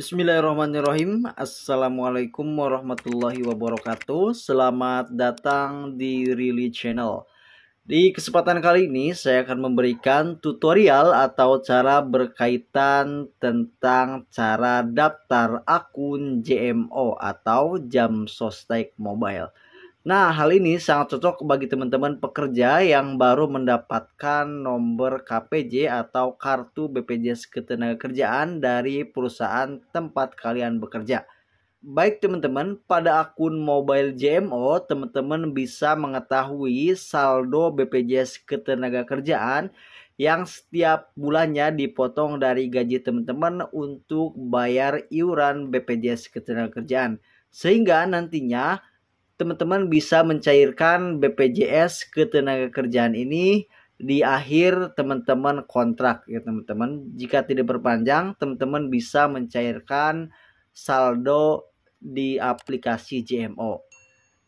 Bismillahirrahmanirrahim Assalamualaikum warahmatullahi wabarakatuh Selamat datang di Rili Channel Di kesempatan kali ini saya akan memberikan tutorial atau cara berkaitan tentang cara daftar akun JMO atau Jam Sostek Mobile Nah, hal ini sangat cocok bagi teman-teman pekerja yang baru mendapatkan nomor KPJ atau kartu BPJS Ketenagakerjaan dari perusahaan tempat kalian bekerja. Baik teman-teman, pada akun mobile JMO, teman-teman bisa mengetahui saldo BPJS Ketenagakerjaan yang setiap bulannya dipotong dari gaji teman-teman untuk bayar iuran BPJS Ketenagakerjaan. Sehingga nantinya teman-teman bisa mencairkan BPJS ketenaga kerjaan ini di akhir teman-teman kontrak ya teman-teman. Jika tidak berpanjang, teman-teman bisa mencairkan saldo di aplikasi JMO.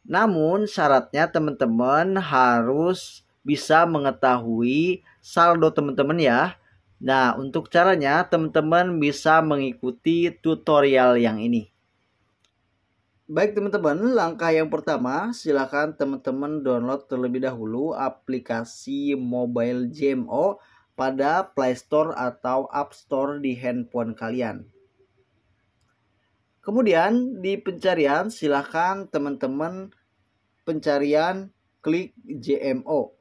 Namun syaratnya teman-teman harus bisa mengetahui saldo teman-teman ya. Nah, untuk caranya teman-teman bisa mengikuti tutorial yang ini. Baik teman-teman, langkah yang pertama silakan teman-teman download terlebih dahulu aplikasi Mobile JMO pada Play Store atau App Store di handphone kalian. Kemudian di pencarian silakan teman-teman pencarian klik JMO.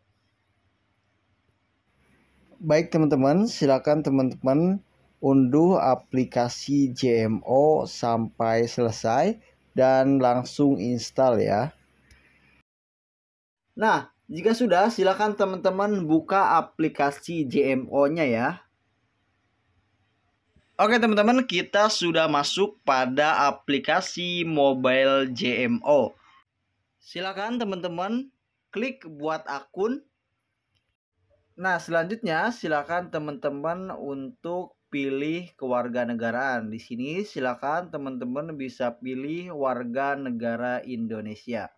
Baik teman-teman, silakan teman-teman unduh aplikasi JMO sampai selesai dan langsung install ya. Nah, jika sudah silakan teman-teman buka aplikasi JMO-nya ya. Oke teman-teman, kita sudah masuk pada aplikasi mobile JMO. Silakan teman-teman klik buat akun. Nah, selanjutnya silakan teman-teman untuk pilih kewarganegaraan. Di sini silakan teman-teman bisa pilih warga negara Indonesia.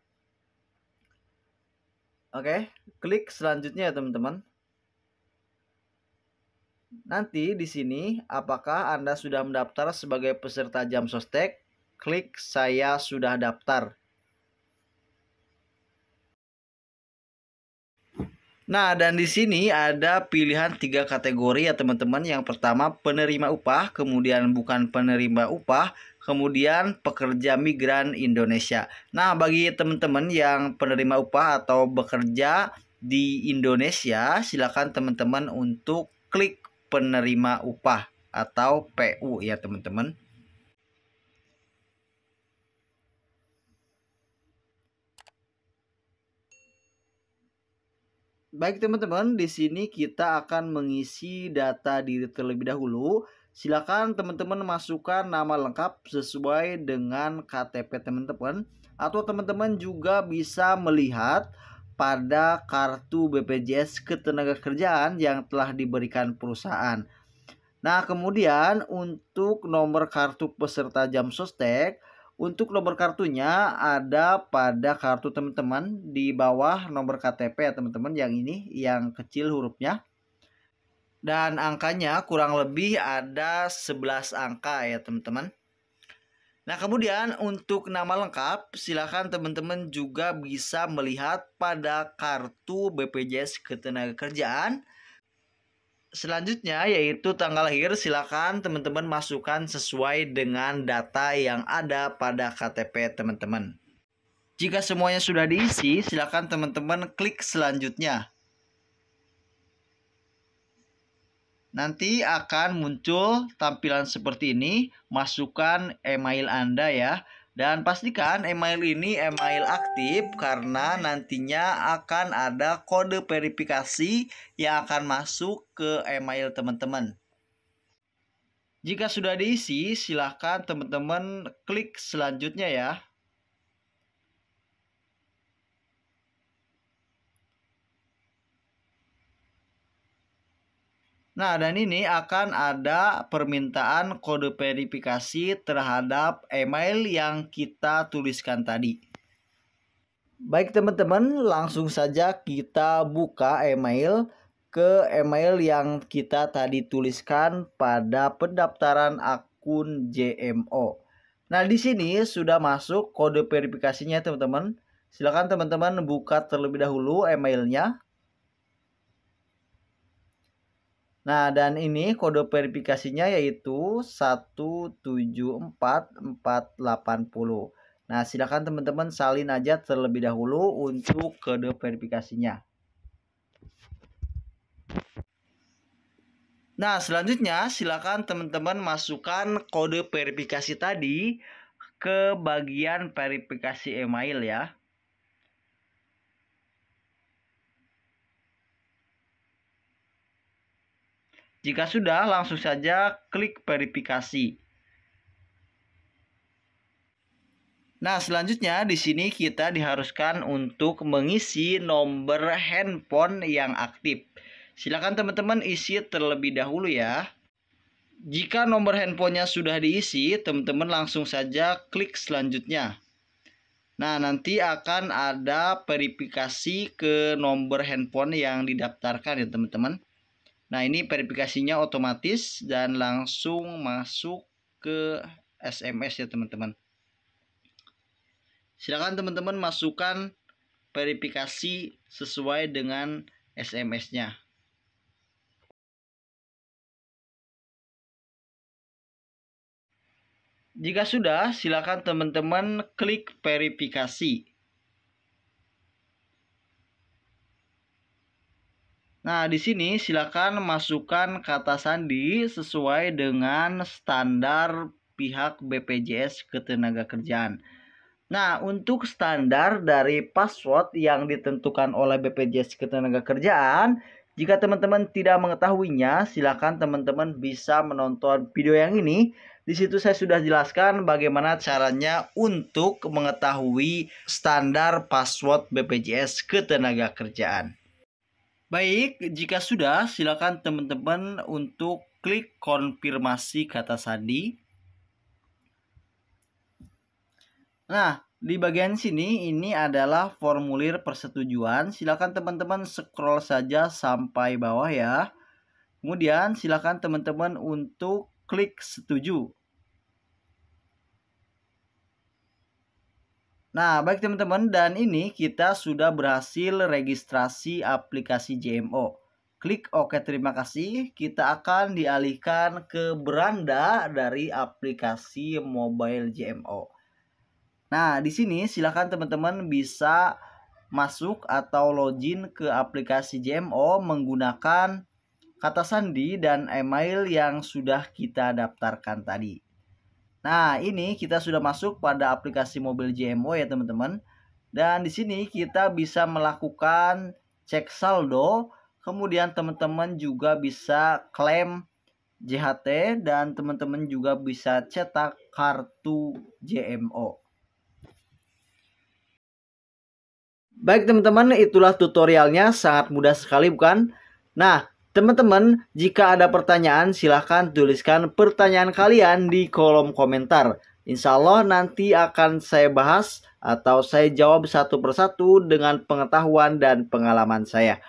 Oke, klik selanjutnya ya teman-teman. Nanti di sini apakah Anda sudah mendaftar sebagai peserta jam sostek? Klik saya sudah daftar. Nah, dan di sini ada pilihan tiga kategori ya teman-teman. Yang pertama penerima upah, kemudian bukan penerima upah, kemudian pekerja migran Indonesia. Nah, bagi teman-teman yang penerima upah atau bekerja di Indonesia, silakan teman-teman untuk klik penerima upah atau PU ya teman-teman. Baik teman-teman, di sini kita akan mengisi data diri terlebih dahulu. Silakan teman-teman masukkan nama lengkap sesuai dengan KTP teman-teman atau teman-teman juga bisa melihat pada kartu BPJS Ketenagakerjaan yang telah diberikan perusahaan. Nah, kemudian untuk nomor kartu peserta jam sostek untuk nomor kartunya ada pada kartu teman-teman di bawah nomor KTP ya teman-teman yang ini yang kecil hurufnya. Dan angkanya kurang lebih ada 11 angka ya teman-teman. Nah kemudian untuk nama lengkap silahkan teman-teman juga bisa melihat pada kartu BPJS Ketenagakerjaan Selanjutnya yaitu tanggal lahir, silakan teman-teman masukkan sesuai dengan data yang ada pada KTP teman-teman. Jika semuanya sudah diisi, silakan teman-teman klik selanjutnya. Nanti akan muncul tampilan seperti ini, masukkan email Anda ya. Dan pastikan email ini email aktif karena nantinya akan ada kode verifikasi yang akan masuk ke email teman-teman. Jika sudah diisi, silahkan teman-teman klik selanjutnya ya. Nah, dan ini akan ada permintaan kode verifikasi terhadap email yang kita tuliskan tadi. Baik teman-teman, langsung saja kita buka email ke email yang kita tadi tuliskan pada pendaftaran akun JMO. Nah, di sini sudah masuk kode verifikasinya teman-teman. Silakan teman-teman buka terlebih dahulu emailnya Nah, dan ini kode verifikasinya yaitu 174480. Nah, silakan teman-teman salin aja terlebih dahulu untuk kode verifikasinya. Nah, selanjutnya silakan teman-teman masukkan kode verifikasi tadi ke bagian verifikasi email ya. Jika sudah, langsung saja klik verifikasi. Nah, selanjutnya di sini kita diharuskan untuk mengisi nomor handphone yang aktif. Silakan teman-teman isi terlebih dahulu ya. Jika nomor handphonenya sudah diisi, teman-teman langsung saja klik selanjutnya. Nah, nanti akan ada verifikasi ke nomor handphone yang didaftarkan ya, teman-teman. Nah, ini verifikasinya otomatis dan langsung masuk ke SMS ya, teman-teman. Silakan teman-teman masukkan verifikasi sesuai dengan SMS-nya. Jika sudah, silakan teman-teman klik verifikasi. Nah, di sini silakan masukkan kata sandi sesuai dengan standar pihak BPJS Ketenagakerjaan. Nah, untuk standar dari password yang ditentukan oleh BPJS Ketenagakerjaan, jika teman-teman tidak mengetahuinya, silakan teman-teman bisa menonton video yang ini. Di situ saya sudah jelaskan bagaimana caranya untuk mengetahui standar password BPJS Ketenagakerjaan. Baik, jika sudah, silakan teman-teman untuk klik konfirmasi kata sandi. Nah, di bagian sini ini adalah formulir persetujuan. Silakan teman-teman scroll saja sampai bawah ya. Kemudian silakan teman-teman untuk klik setuju. Nah, baik teman-teman, dan ini kita sudah berhasil registrasi aplikasi JMO. Klik OK, terima kasih. Kita akan dialihkan ke beranda dari aplikasi mobile JMO. Nah, di sini silakan teman-teman bisa masuk atau login ke aplikasi JMO menggunakan kata sandi dan email yang sudah kita daftarkan tadi. Nah, ini kita sudah masuk pada aplikasi mobil JMO ya, teman-teman. Dan di sini kita bisa melakukan cek saldo, kemudian teman-teman juga bisa klaim JHT dan teman-teman juga bisa cetak kartu JMO. Baik teman-teman, itulah tutorialnya sangat mudah sekali bukan? Nah, Teman-teman, jika ada pertanyaan silahkan tuliskan pertanyaan kalian di kolom komentar. Insya Allah nanti akan saya bahas atau saya jawab satu persatu dengan pengetahuan dan pengalaman saya.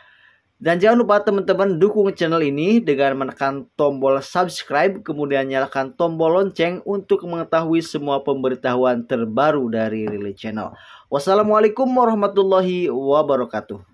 Dan jangan lupa teman-teman dukung channel ini dengan menekan tombol subscribe kemudian nyalakan tombol lonceng untuk mengetahui semua pemberitahuan terbaru dari Relay Channel. Wassalamualaikum warahmatullahi wabarakatuh.